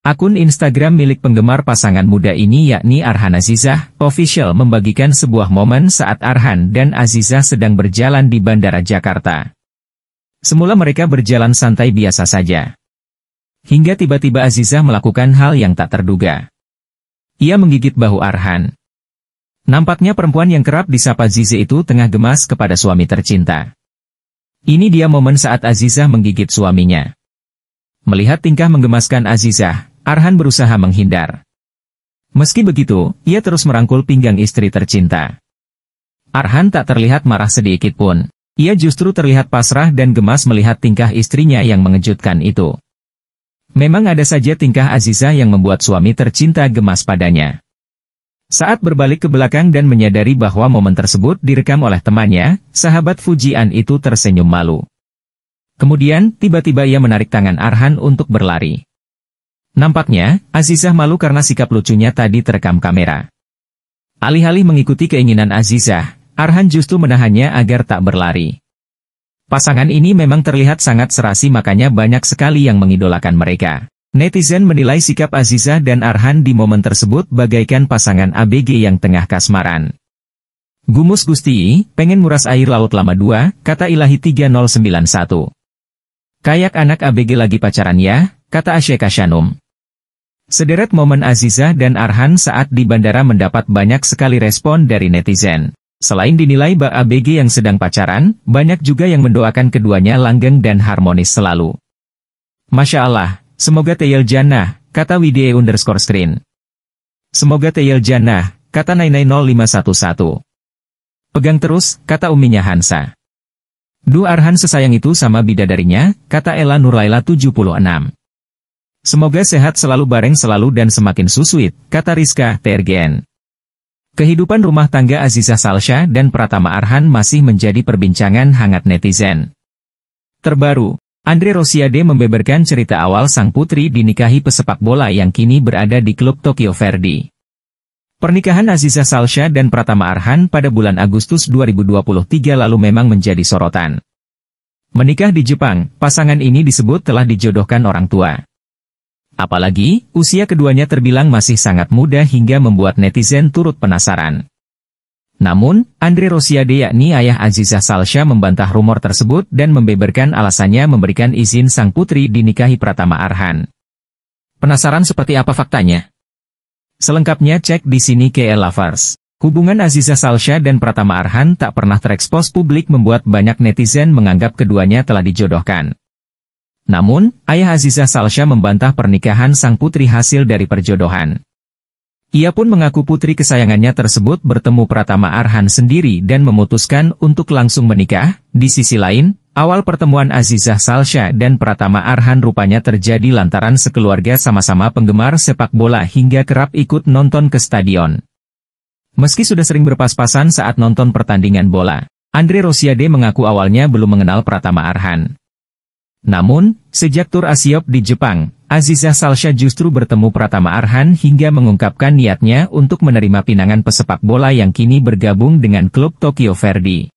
Akun Instagram milik penggemar pasangan muda ini yakni Arhan Azizah, official membagikan sebuah momen saat Arhan dan Azizah sedang berjalan di Bandara Jakarta. Semula mereka berjalan santai biasa saja. Hingga tiba-tiba Azizah melakukan hal yang tak terduga. Ia menggigit bahu Arhan. Nampaknya perempuan yang kerap disapa Zizi itu tengah gemas kepada suami tercinta. Ini dia momen saat Azizah menggigit suaminya. Melihat tingkah menggemaskan Azizah, Arhan berusaha menghindar. Meski begitu, ia terus merangkul pinggang istri tercinta. Arhan tak terlihat marah sedikit pun. Ia justru terlihat pasrah dan gemas melihat tingkah istrinya yang mengejutkan itu. Memang ada saja tingkah Aziza yang membuat suami tercinta gemas padanya. Saat berbalik ke belakang dan menyadari bahwa momen tersebut direkam oleh temannya, sahabat Fujian itu tersenyum malu. Kemudian, tiba-tiba ia menarik tangan Arhan untuk berlari. Nampaknya, Azizah malu karena sikap lucunya tadi terekam kamera. Alih-alih mengikuti keinginan Azizah, Arhan justru menahannya agar tak berlari. Pasangan ini memang terlihat sangat serasi makanya banyak sekali yang mengidolakan mereka. Netizen menilai sikap Azizah dan Arhan di momen tersebut bagaikan pasangan ABG yang tengah kasmaran. Gumus Gusti, pengen muras air laut lama dua kata Ilahi 3091. Kayak anak ABG lagi pacaran ya, kata Asyeka Shanum. Sederet momen Aziza dan Arhan saat di bandara mendapat banyak sekali respon dari netizen. Selain dinilai Mbak ABG yang sedang pacaran, banyak juga yang mendoakan keduanya langgeng dan harmonis selalu. Masya Allah, semoga Teyel Jannah, kata Widye underscore screen. Semoga Teyel Jannah, kata Nainai 0511. Pegang terus, kata uminya Hansa. Du Arhan sesayang itu sama bidadarinya, kata Ella Nurlaila 76. Semoga sehat selalu bareng selalu dan semakin susuit, kata Rizka Tergen. Kehidupan rumah tangga Aziza Salsha dan Pratama Arhan masih menjadi perbincangan hangat netizen. Terbaru, Andre Rosiade membeberkan cerita awal sang putri dinikahi pesepak bola yang kini berada di klub Tokyo Verdy. Pernikahan Aziza Salsha dan Pratama Arhan pada bulan Agustus 2023 lalu memang menjadi sorotan. Menikah di Jepang, pasangan ini disebut telah dijodohkan orang tua. Apalagi, usia keduanya terbilang masih sangat muda hingga membuat netizen turut penasaran. Namun, Andre Rosiade yakni ayah Aziza Salsha membantah rumor tersebut dan membeberkan alasannya memberikan izin sang putri dinikahi Pratama Arhan. Penasaran seperti apa faktanya? Selengkapnya cek di sini KL Lovers. Hubungan Aziza Salsha dan Pratama Arhan tak pernah terekspos publik membuat banyak netizen menganggap keduanya telah dijodohkan. Namun, ayah Azizah Salsha membantah pernikahan sang putri hasil dari perjodohan. Ia pun mengaku putri kesayangannya tersebut bertemu Pratama Arhan sendiri dan memutuskan untuk langsung menikah. Di sisi lain, awal pertemuan Azizah Salsha dan Pratama Arhan rupanya terjadi lantaran sekeluarga sama-sama penggemar sepak bola hingga kerap ikut nonton ke stadion. Meski sudah sering berpas-pasan saat nonton pertandingan bola, Andre Rosiade mengaku awalnya belum mengenal Pratama Arhan. Namun, sejak tur Asiop di Jepang, Aziza Salsha justru bertemu Pratama Arhan hingga mengungkapkan niatnya untuk menerima pinangan pesepak bola yang kini bergabung dengan klub Tokyo Verdy.